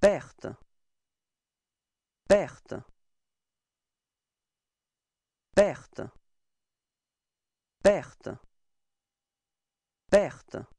Perte, perte, perte, perte, perte.